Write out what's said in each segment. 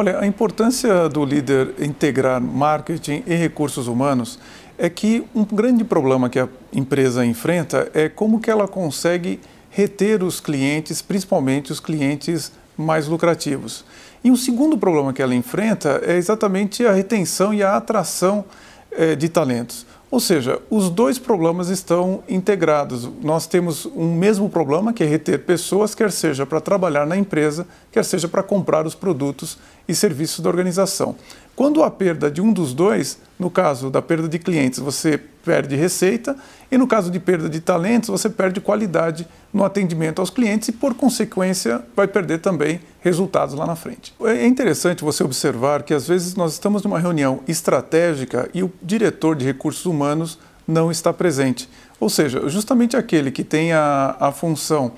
Olha, a importância do líder integrar marketing e recursos humanos é que um grande problema que a empresa enfrenta é como que ela consegue reter os clientes, principalmente os clientes mais lucrativos. E um segundo problema que ela enfrenta é exatamente a retenção e a atração eh, de talentos. Ou seja, os dois problemas estão integrados. Nós temos um mesmo problema, que é reter pessoas, quer seja para trabalhar na empresa, quer seja para comprar os produtos e serviços da organização. Quando há perda de um dos dois, no caso da perda de clientes, você perde receita e no caso de perda de talentos, você perde qualidade no atendimento aos clientes e, por consequência, vai perder também resultados lá na frente. É, é interessante você observar que às vezes nós estamos numa reunião estratégica e o diretor de recursos humanos não está presente. Ou seja, justamente aquele que tem a, a função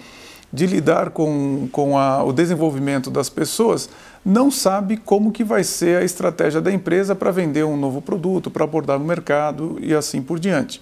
de lidar com, com a, o desenvolvimento das pessoas não sabe como que vai ser a estratégia da empresa para vender um novo produto, para abordar o mercado e assim por diante.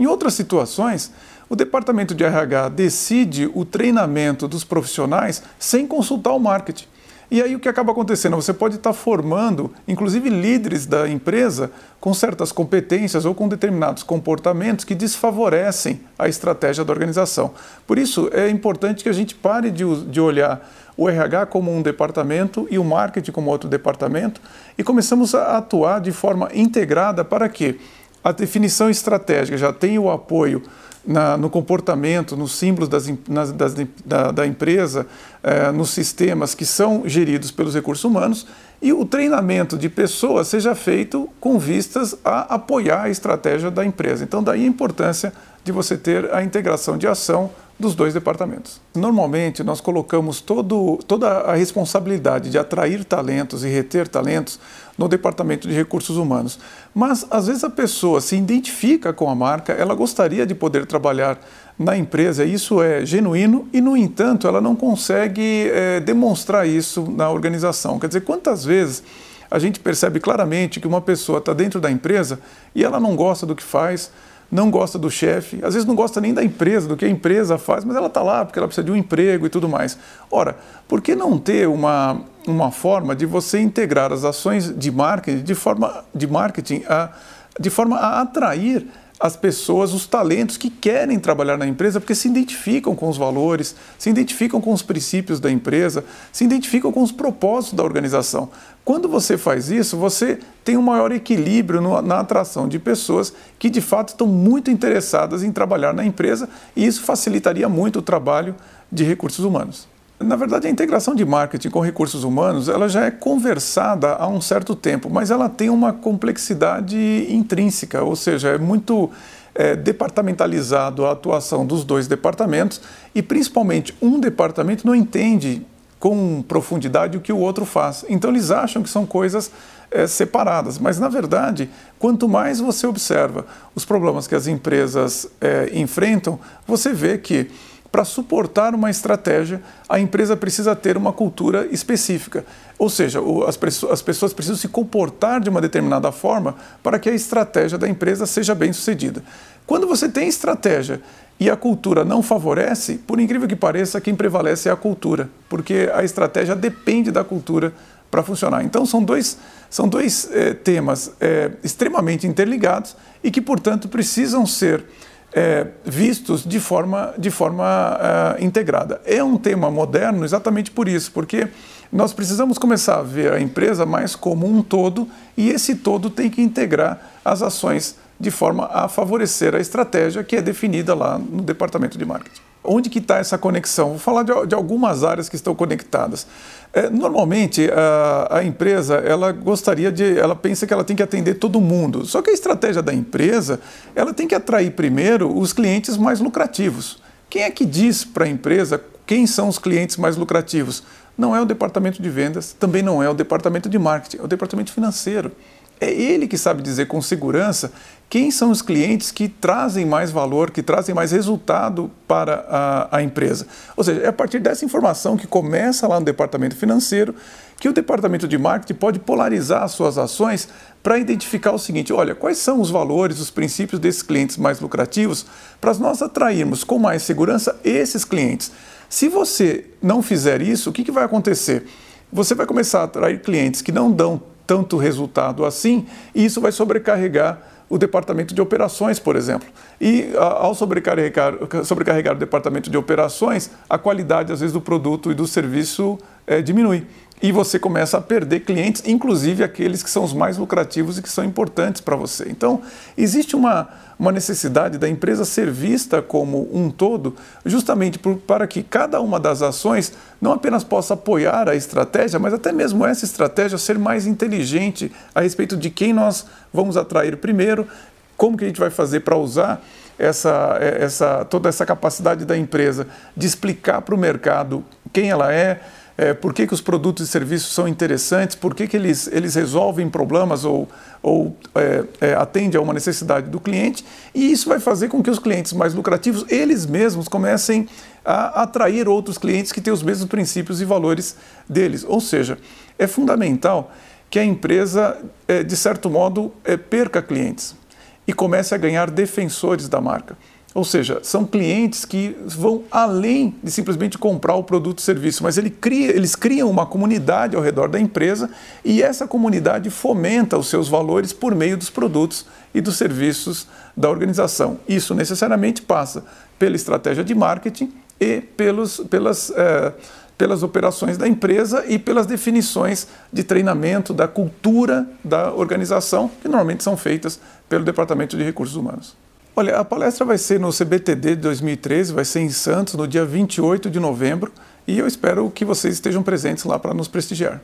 Em outras situações, o departamento de RH decide o treinamento dos profissionais sem consultar o marketing. E aí o que acaba acontecendo? Você pode estar tá formando, inclusive, líderes da empresa com certas competências ou com determinados comportamentos que desfavorecem a estratégia da organização. Por isso, é importante que a gente pare de, de olhar o RH como um departamento e o marketing como outro departamento e começamos a atuar de forma integrada para que a definição estratégica já tenha o apoio na, no comportamento, nos símbolos das, nas, das, da, da, empresa, eh, nos sistemas que são geridos pelos recursos humanos e o treinamento de pessoas seja feito com vistas a apoiar a estratégia da empresa. Então, daí a importância de você ter a integração de ação dos dois departamentos. Normalmente, nós colocamos todo, toda a responsabilidade de atrair talentos e reter talentos no departamento de recursos humanos. Mas, às vezes, a pessoa se identifica com a marca, ela gostaria de poder trabalhar na empresa, isso é genuíno e, no entanto, ela não consegue é, demonstrar isso na organização. Quer dizer, quantas vezes a gente percebe claramente que uma pessoa está dentro da empresa e ela não gosta do que faz, não gosta do chefe, às vezes não gosta nem da empresa, do que a empresa faz, mas ela está lá porque ela precisa de um emprego e tudo mais. Ora, por que não ter uma, uma forma de você integrar as ações de marketing de forma de marketing a, de forma a atrair as pessoas os talentos que querem trabalhar na empresa porque se identificam com os valores, se identificam com os princípios da empresa, se identificam com os propósitos da organização. Quando você faz isso, você tem um maior equilíbrio no, na atração de pessoas que de fato estão muito interessadas em trabalhar na empresa e isso facilitaria muito o trabalho de recursos humanos. Na verdade, a integração de marketing com recursos humanos, ela já é conversada há um certo tempo, mas ela tem uma complexidade intrínseca, ou seja, é muito é, departamentalizado a atuação dos dois departamentos e, principalmente, um departamento não entende com profundidade o que o outro faz. Então, eles acham que são coisas é, separadas, mas, na verdade, quanto mais você observa os problemas que as empresas é, enfrentam, você vê que para suportar uma estratégia, a empresa precisa ter uma cultura específica. Ou seja, as pessoas precisam se comportar de uma determinada forma para que a estratégia da empresa seja bem sucedida. Quando você tem estratégia e a cultura não favorece, por incrível que pareça, quem prevalece é a cultura, porque a estratégia depende da cultura para funcionar. Então, são dois, são dois é, temas é, extremamente interligados e que, portanto, precisam ser é, vistos de forma, de forma é, integrada. É um tema moderno exatamente por isso, porque nós precisamos começar a ver a empresa mais como um todo e esse todo tem que integrar as ações de forma a favorecer a estratégia que é definida lá no departamento de marketing. Onde que está essa conexão? Vou falar de, de, algumas áreas que estão conectadas. É, normalmente, a, a, empresa, ela gostaria de... Ela pensa que ela tem que atender todo mundo. Só que a estratégia da empresa, ela tem que atrair primeiro os clientes mais lucrativos. Quem é que diz para a empresa quem são os clientes mais lucrativos? Não é o departamento de vendas, também não é o departamento de marketing, é o departamento financeiro é ele que sabe dizer com segurança quem são os clientes que trazem mais valor, que trazem mais resultado para a, a, empresa. Ou seja, é a partir dessa informação que começa lá no departamento financeiro que o departamento de marketing pode polarizar as suas ações para identificar o seguinte: olha, quais são os valores, os princípios desses clientes mais lucrativos para nós atrairmos com mais segurança esses clientes. Se você não fizer isso, o que, que vai acontecer? Você vai começar a atrair clientes que não dão tanto resultado assim, e isso vai sobrecarregar o departamento de operações, por exemplo. E ao sobrecarregar, sobrecarregar o departamento de operações, a qualidade, às vezes, do produto e do serviço é, diminui e você começa a perder clientes, inclusive aqueles que são os mais lucrativos e que são importantes para você. Então, existe uma, uma necessidade da empresa ser vista como um todo, justamente por, para que cada uma das ações não apenas possa apoiar a estratégia, mas até mesmo essa estratégia ser mais inteligente a respeito de quem nós vamos atrair primeiro, como que a gente vai fazer para usar essa, é, essa, toda essa capacidade da empresa de explicar para o mercado quem ela é, é, por que, que os produtos e serviços são interessantes, por que, que eles, eles resolvem problemas ou, ou é, é, a uma necessidade do cliente, e isso vai fazer com que os clientes mais lucrativos, eles mesmos, comecem a atrair outros clientes que têm os mesmos princípios e valores deles. Ou seja, é fundamental que a empresa, é, de certo modo, é, perca clientes e comece a ganhar defensores da marca. Ou seja, são clientes que vão além de simplesmente comprar o produto e serviço, mas ele cria, eles criam uma comunidade ao redor da empresa e essa comunidade fomenta os seus valores por meio dos produtos e dos serviços da organização. Isso necessariamente passa pela estratégia de marketing e pelos, pelas, é, pelas operações da empresa e pelas definições de treinamento da cultura da organização, que normalmente são feitas pelo Departamento de Recursos Humanos. Olha, a palestra vai ser no CBTD de 2013, vai ser em Santos, no dia 28 de novembro, e eu espero que vocês estejam presentes lá para nos prestigiar.